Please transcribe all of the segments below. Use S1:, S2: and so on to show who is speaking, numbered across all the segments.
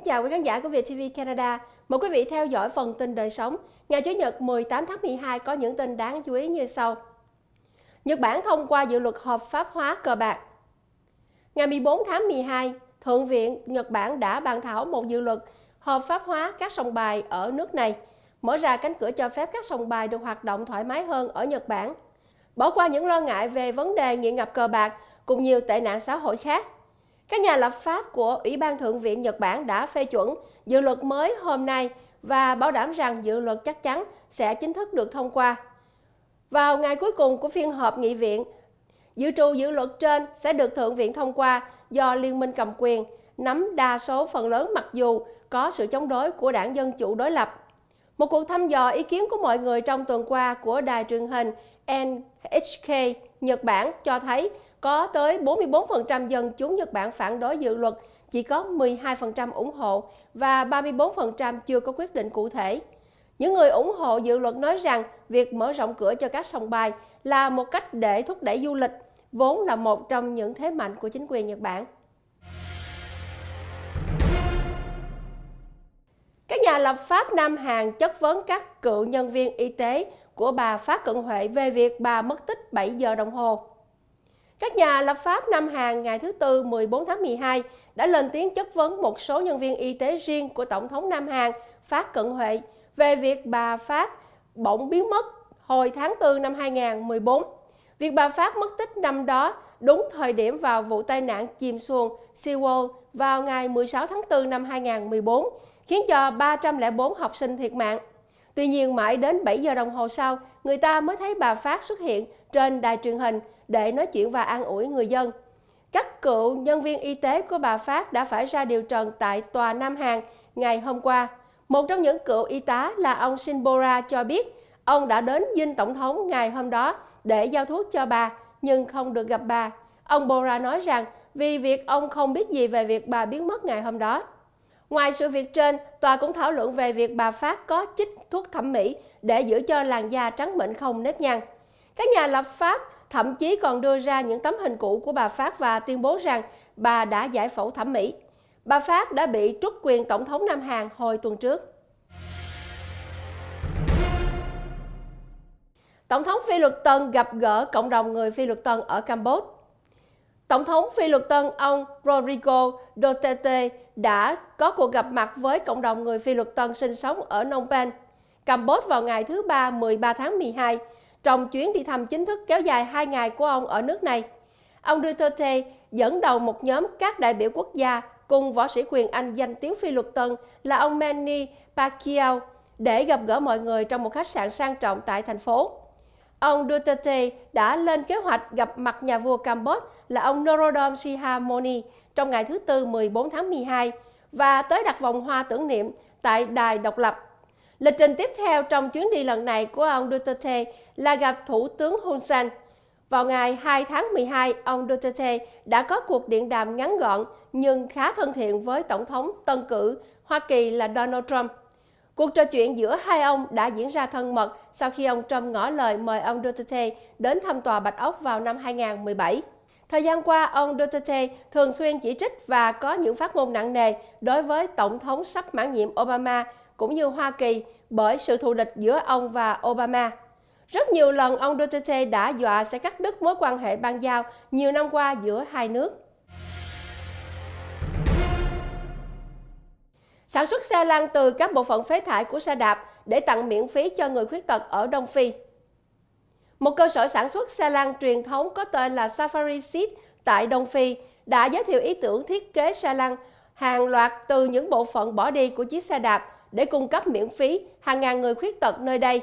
S1: Kính chào quý khán giả của VTV Canada. Mời quý vị theo dõi phần tin đời sống. Ngày Chủ nhật 18 tháng 12 có những tin đáng chú ý như sau. Nhật Bản thông qua dự luật hợp pháp hóa cờ bạc. Ngày 14 tháng 12, Thượng viện Nhật Bản đã bàn thảo một dự luật hợp pháp hóa các sòng bài ở nước này, mở ra cánh cửa cho phép các sòng bài được hoạt động thoải mái hơn ở Nhật Bản. Bỏ qua những lo ngại về vấn đề nghiện ngập cờ bạc cùng nhiều tệ nạn xã hội khác, các nhà lập pháp của Ủy ban Thượng viện Nhật Bản đã phê chuẩn dự luật mới hôm nay và bảo đảm rằng dự luật chắc chắn sẽ chính thức được thông qua. Vào ngày cuối cùng của phiên họp nghị viện, dự trù dự luật trên sẽ được Thượng viện thông qua do Liên minh cầm quyền nắm đa số phần lớn mặc dù có sự chống đối của đảng Dân Chủ đối lập. Một cuộc thăm dò ý kiến của mọi người trong tuần qua của đài truyền hình NHK Nhật Bản cho thấy có tới 44% dân chúng Nhật Bản phản đối dự luật, chỉ có 12% ủng hộ và 34% chưa có quyết định cụ thể. Những người ủng hộ dự luật nói rằng việc mở rộng cửa cho các sòng bài là một cách để thúc đẩy du lịch, vốn là một trong những thế mạnh của chính quyền Nhật Bản. Các nhà lập pháp Nam Hàn chất vấn các cựu nhân viên y tế của bà Phát Cận Huệ về việc bà mất tích 7 giờ đồng hồ. Các nhà lập pháp Nam Hàn ngày thứ Tư 14 tháng 12 đã lên tiếng chất vấn một số nhân viên y tế riêng của Tổng thống Nam Hàn Phát Cận Huệ về việc bà Phát bỗng biến mất hồi tháng 4 năm 2014. Việc bà Phát mất tích năm đó đúng thời điểm vào vụ tai nạn chìm xuồng SeaWorld vào ngày 16 tháng 4 năm 2014, khiến cho 304 học sinh thiệt mạng. Tuy nhiên mãi đến 7 giờ đồng hồ sau, người ta mới thấy bà Phát xuất hiện trên đài truyền hình để nói chuyện và an ủi người dân. Các cựu nhân viên y tế của bà Phát đã phải ra điều trần tại Tòa Nam Hàn ngày hôm qua. Một trong những cựu y tá là ông Shinbora cho biết ông đã đến dinh tổng thống ngày hôm đó để giao thuốc cho bà nhưng không được gặp bà. Ông Bora nói rằng vì việc ông không biết gì về việc bà biến mất ngày hôm đó. Ngoài sự việc trên, tòa cũng thảo luận về việc bà Phát có chích thuốc thẩm mỹ để giữ cho làn da trắng mịn không nếp nhăn. Các nhà lập pháp thậm chí còn đưa ra những tấm hình cũ của bà Phát và tuyên bố rằng bà đã giải phẫu thẩm mỹ. Bà Phát đã bị trút quyền Tổng thống Nam Hàn hồi tuần trước. Tổng thống Phi Luật Tân gặp gỡ cộng đồng người Phi Luật Tân ở Campuchia. Tổng thống Phi luật Tân ông Rodrigo Duterte đã có cuộc gặp mặt với cộng đồng người Phi luật Tân sinh sống ở Phnom Penh, Campuchia vào ngày thứ Ba 13 tháng 12 trong chuyến đi thăm chính thức kéo dài 2 ngày của ông ở nước này. Ông Duterte dẫn đầu một nhóm các đại biểu quốc gia cùng võ sĩ quyền Anh danh tiếng Phi luật Tân là ông Manny Pacquiao để gặp gỡ mọi người trong một khách sạn sang trọng tại thành phố. Ông Duterte đã lên kế hoạch gặp mặt nhà vua Campuchia là ông Norodom Sihamoni trong ngày thứ Tư 14 tháng 12 và tới đặt vòng hoa tưởng niệm tại Đài Độc lập. Lịch trình tiếp theo trong chuyến đi lần này của ông Duterte là gặp Thủ tướng Hun Sen. Vào ngày 2 tháng 12, ông Duterte đã có cuộc điện đàm ngắn gọn nhưng khá thân thiện với Tổng thống tân cử Hoa Kỳ là Donald Trump. Cuộc trò chuyện giữa hai ông đã diễn ra thân mật sau khi ông Trump ngỏ lời mời ông Duterte đến thăm tòa Bạch Ốc vào năm 2017. Thời gian qua, ông Duterte thường xuyên chỉ trích và có những phát ngôn nặng nề đối với Tổng thống sắp mãn nhiệm Obama cũng như Hoa Kỳ bởi sự thù địch giữa ông và Obama. Rất nhiều lần ông Duterte đã dọa sẽ cắt đứt mối quan hệ bang giao nhiều năm qua giữa hai nước. sản xuất xe lăn từ các bộ phận phế thải của xe đạp để tặng miễn phí cho người khuyết tật ở Đông Phi. Một cơ sở sản xuất xe lăn truyền thống có tên là Safari Seat tại Đông Phi đã giới thiệu ý tưởng thiết kế xe lăn hàng loạt từ những bộ phận bỏ đi của chiếc xe đạp để cung cấp miễn phí hàng ngàn người khuyết tật nơi đây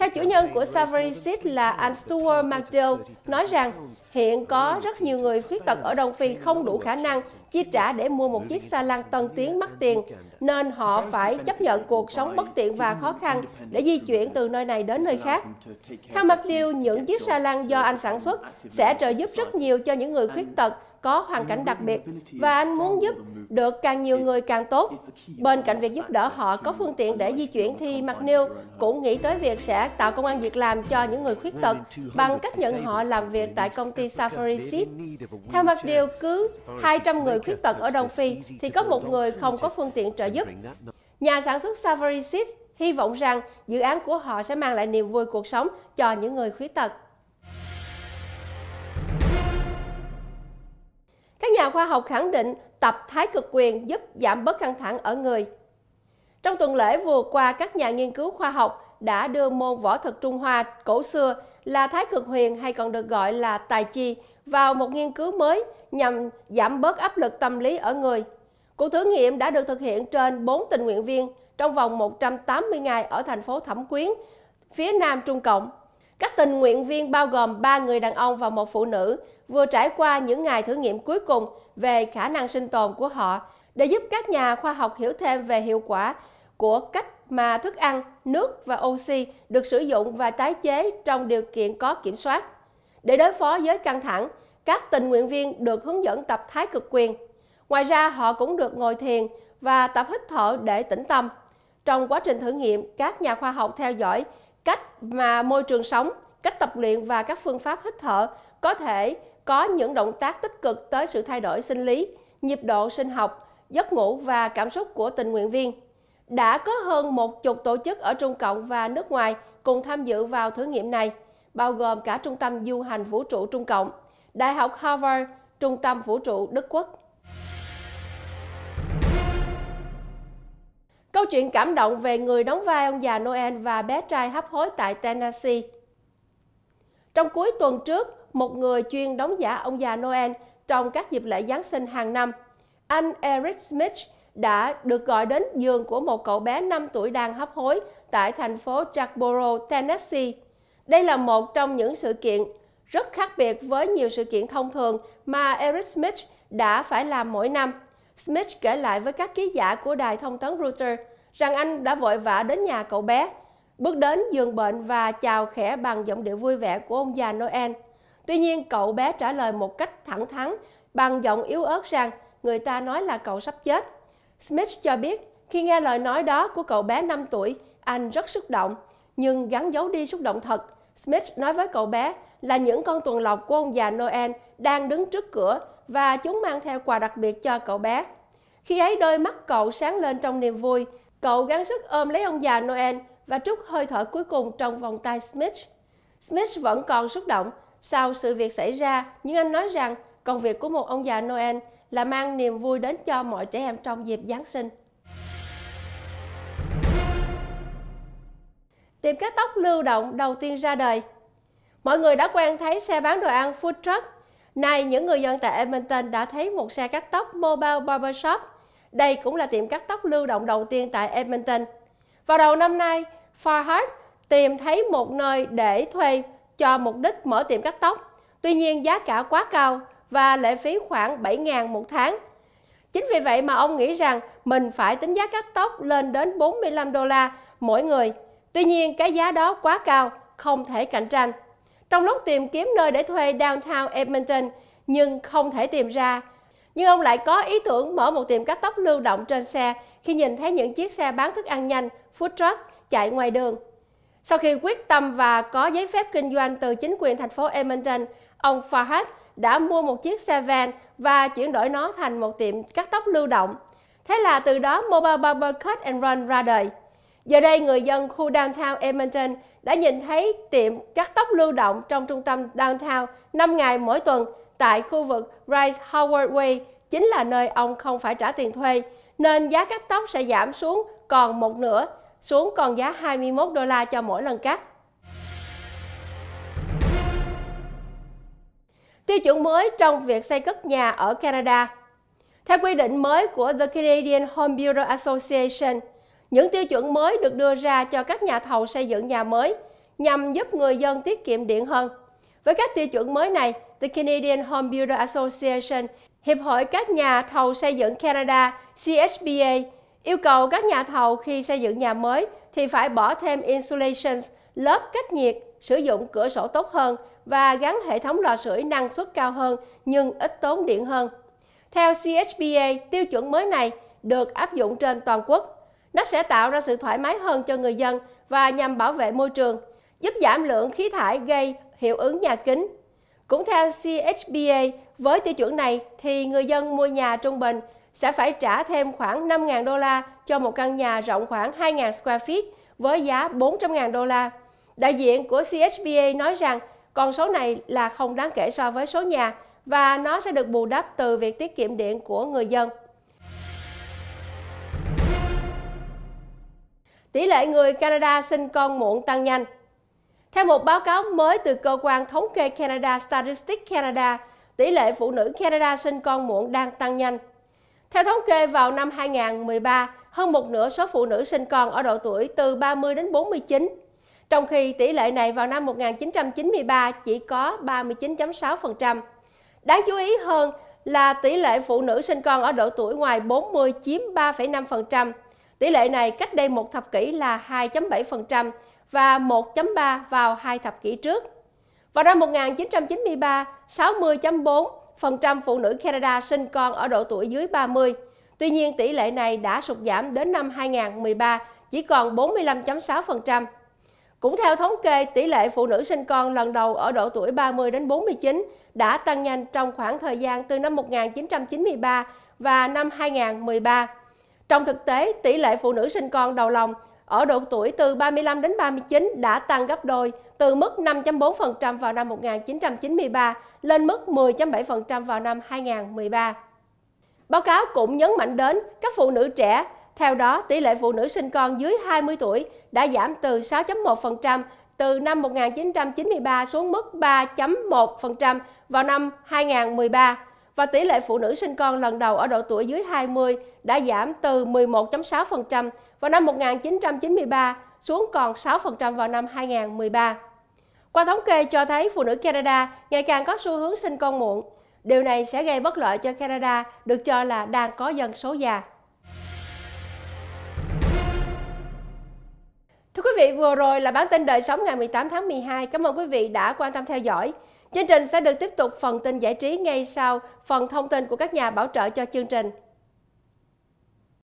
S1: theo chủ nhân của Savarisit là anh Stuart McDill nói rằng hiện có rất nhiều người khuyết tật ở Đông Phi không đủ khả năng chi trả để mua một chiếc xa lăng tân tiến mắc tiền, nên họ phải chấp nhận cuộc sống bất tiện và khó khăn để di chuyển từ nơi này đến nơi khác. Theo McDill, những chiếc xa lăng do anh sản xuất sẽ trợ giúp rất nhiều cho những người khuyết tật có hoàn cảnh đặc biệt và anh muốn giúp được càng nhiều người càng tốt. Bên cạnh việc giúp đỡ họ có phương tiện để di chuyển thì McNeil cũng nghĩ tới việc sẽ tạo công an việc làm cho những người khuyết tật bằng cách nhận họ làm việc tại công ty Safari Seed. Theo McNeil, cứ 200 người khuyết tật ở Đông Phi thì có một người không có phương tiện trợ giúp. Nhà sản xuất Safari Seed hy vọng rằng dự án của họ sẽ mang lại niềm vui cuộc sống cho những người khuyết tật. Các nhà khoa học khẳng định tập thái cực quyền giúp giảm bớt căng thẳng ở người. Trong tuần lễ vừa qua, các nhà nghiên cứu khoa học đã đưa môn võ thuật Trung Hoa cổ xưa là thái cực huyền hay còn được gọi là tài chi vào một nghiên cứu mới nhằm giảm bớt áp lực tâm lý ở người. Cuộc thử nghiệm đã được thực hiện trên 4 tình nguyện viên trong vòng 180 ngày ở thành phố Thẩm Quyến, phía Nam Trung Cộng. Các tình nguyện viên bao gồm 3 người đàn ông và một phụ nữ vừa trải qua những ngày thử nghiệm cuối cùng về khả năng sinh tồn của họ để giúp các nhà khoa học hiểu thêm về hiệu quả của cách mà thức ăn, nước và oxy được sử dụng và tái chế trong điều kiện có kiểm soát. Để đối phó với căng thẳng, các tình nguyện viên được hướng dẫn tập thái cực quyền. Ngoài ra, họ cũng được ngồi thiền và tập hít thở để tĩnh tâm. Trong quá trình thử nghiệm, các nhà khoa học theo dõi cách mà môi trường sống, cách tập luyện và các phương pháp hít thở có thể có những động tác tích cực tới sự thay đổi sinh lý, nhịp độ sinh học, giấc ngủ và cảm xúc của tình nguyện viên. Đã có hơn một chục tổ chức ở Trung Cộng và nước ngoài cùng tham dự vào thử nghiệm này, bao gồm cả Trung tâm Du hành Vũ trụ Trung Cộng, Đại học Harvard, Trung tâm Vũ trụ Đức Quốc. Câu chuyện cảm động về người đóng vai ông già Noel và bé trai hấp hối tại Tennessee. Trong cuối tuần trước, một người chuyên đóng giả ông già Noel trong các dịp lễ Giáng sinh hàng năm, anh Eric Smith đã được gọi đến giường của một cậu bé 5 tuổi đang hấp hối tại thành phố Jacksboro, Tennessee. Đây là một trong những sự kiện rất khác biệt với nhiều sự kiện thông thường mà Eric Smith đã phải làm mỗi năm. Smith kể lại với các ký giả của đài thông tấn Reuters rằng anh đã vội vã đến nhà cậu bé, bước đến giường bệnh và chào khẽ bằng giọng điệu vui vẻ của ông già Noel. Tuy nhiên, cậu bé trả lời một cách thẳng thắn bằng giọng yếu ớt rằng người ta nói là cậu sắp chết. Smith cho biết khi nghe lời nói đó của cậu bé 5 tuổi, anh rất xúc động, nhưng gắn giấu đi xúc động thật. Smith nói với cậu bé là những con tuần lộc của ông già Noel đang đứng trước cửa và chúng mang theo quà đặc biệt cho cậu bé. Khi ấy đôi mắt cậu sáng lên trong niềm vui, cậu gắng sức ôm lấy ông già Noel và trút hơi thở cuối cùng trong vòng tay Smith. Smith vẫn còn xúc động. Sau sự việc xảy ra, nhưng anh nói rằng công việc của một ông già Noel là mang niềm vui đến cho mọi trẻ em trong dịp Giáng sinh. Tiệm cắt tóc lưu động đầu tiên ra đời Mọi người đã quen thấy xe bán đồ ăn food truck Nay, những người dân tại Edmonton đã thấy một xe cắt tóc Mobile Barbershop. Đây cũng là tiệm cắt tóc lưu động đầu tiên tại Edmonton. Vào đầu năm nay, Farhad tìm thấy một nơi để thuê cho mục đích mở tiệm cắt tóc. Tuy nhiên, giá cả quá cao và lệ phí khoảng 7.000 một tháng. Chính vì vậy mà ông nghĩ rằng mình phải tính giá cắt tóc lên đến 45 đô la mỗi người. Tuy nhiên, cái giá đó quá cao, không thể cạnh tranh. Trong lúc tìm kiếm nơi để thuê downtown Edmonton nhưng không thể tìm ra, nhưng ông lại có ý tưởng mở một tiệm cắt tóc lưu động trên xe khi nhìn thấy những chiếc xe bán thức ăn nhanh, food truck chạy ngoài đường. Sau khi quyết tâm và có giấy phép kinh doanh từ chính quyền thành phố Edmonton, ông Farhad đã mua một chiếc xe van và chuyển đổi nó thành một tiệm cắt tóc lưu động. Thế là từ đó Mobile Barber Cut and Run ra đời. Giờ đây, người dân khu downtown Edmonton đã nhìn thấy tiệm cắt tóc lưu động trong trung tâm downtown 5 ngày mỗi tuần tại khu vực Rice Howard Way, chính là nơi ông không phải trả tiền thuê, nên giá cắt tóc sẽ giảm xuống còn một nửa, xuống còn giá 21 đô la cho mỗi lần cắt. Tiêu chuẩn mới trong việc xây cất nhà ở Canada theo quy định mới của The Canadian Home Builder Association, những tiêu chuẩn mới được đưa ra cho các nhà thầu xây dựng nhà mới nhằm giúp người dân tiết kiệm điện hơn. Với các tiêu chuẩn mới này, The Canadian Home Builder Association, Hiệp hội các nhà thầu xây dựng Canada (CHBA) yêu cầu các nhà thầu khi xây dựng nhà mới thì phải bỏ thêm insulation, lớp cách nhiệt, sử dụng cửa sổ tốt hơn và gắn hệ thống lò sưởi năng suất cao hơn nhưng ít tốn điện hơn. Theo CHBA, tiêu chuẩn mới này được áp dụng trên toàn quốc nó sẽ tạo ra sự thoải mái hơn cho người dân và nhằm bảo vệ môi trường, giúp giảm lượng khí thải gây hiệu ứng nhà kính. Cũng theo CHBA, với tiêu chuẩn này thì người dân mua nhà trung bình sẽ phải trả thêm khoảng 5.000 đô la cho một căn nhà rộng khoảng 2.000 square feet với giá 400.000 đô la. Đại diện của CHBA nói rằng con số này là không đáng kể so với số nhà và nó sẽ được bù đắp từ việc tiết kiệm điện của người dân. tỷ lệ người Canada sinh con muộn tăng nhanh. Theo một báo cáo mới từ cơ quan thống kê Canada Statistics Canada, tỷ lệ phụ nữ Canada sinh con muộn đang tăng nhanh. Theo thống kê vào năm 2013, hơn một nửa số phụ nữ sinh con ở độ tuổi từ 30 đến 49, trong khi tỷ lệ này vào năm 1993 chỉ có 39.6%. Đáng chú ý hơn là tỷ lệ phụ nữ sinh con ở độ tuổi ngoài 40 chiếm 3,5%, Tỷ lệ này cách đây một thập kỷ là 2.7% và 1.3 vào hai thập kỷ trước. Vào năm 1993, 60.4% phụ nữ Canada sinh con ở độ tuổi dưới 30. Tuy nhiên, tỷ lệ này đã sụt giảm đến năm 2013 chỉ còn 45.6%. Cũng theo thống kê, tỷ lệ phụ nữ sinh con lần đầu ở độ tuổi 30 đến 49 đã tăng nhanh trong khoảng thời gian từ năm 1993 và năm 2013. Trong thực tế, tỷ lệ phụ nữ sinh con đầu lòng ở độ tuổi từ 35 đến 39 đã tăng gấp đôi từ mức 5.4% vào năm 1993 lên mức 10.7% vào năm 2013. Báo cáo cũng nhấn mạnh đến các phụ nữ trẻ. Theo đó, tỷ lệ phụ nữ sinh con dưới 20 tuổi đã giảm từ 6.1% từ năm 1993 xuống mức 3.1% vào năm 2013 và tỷ lệ phụ nữ sinh con lần đầu ở độ tuổi dưới 20 đã giảm từ 11.6% vào năm 1993 xuống còn 6% vào năm 2013. Qua thống kê cho thấy phụ nữ Canada ngày càng có xu hướng sinh con muộn. Điều này sẽ gây bất lợi cho Canada được cho là đang có dân số già. Thưa quý vị, vừa rồi là bản tin đời sống ngày 18 tháng 12. Cảm ơn quý vị đã quan tâm theo dõi. Chương trình sẽ được tiếp tục phần tin giải trí ngay sau phần thông tin của các nhà bảo trợ cho chương trình.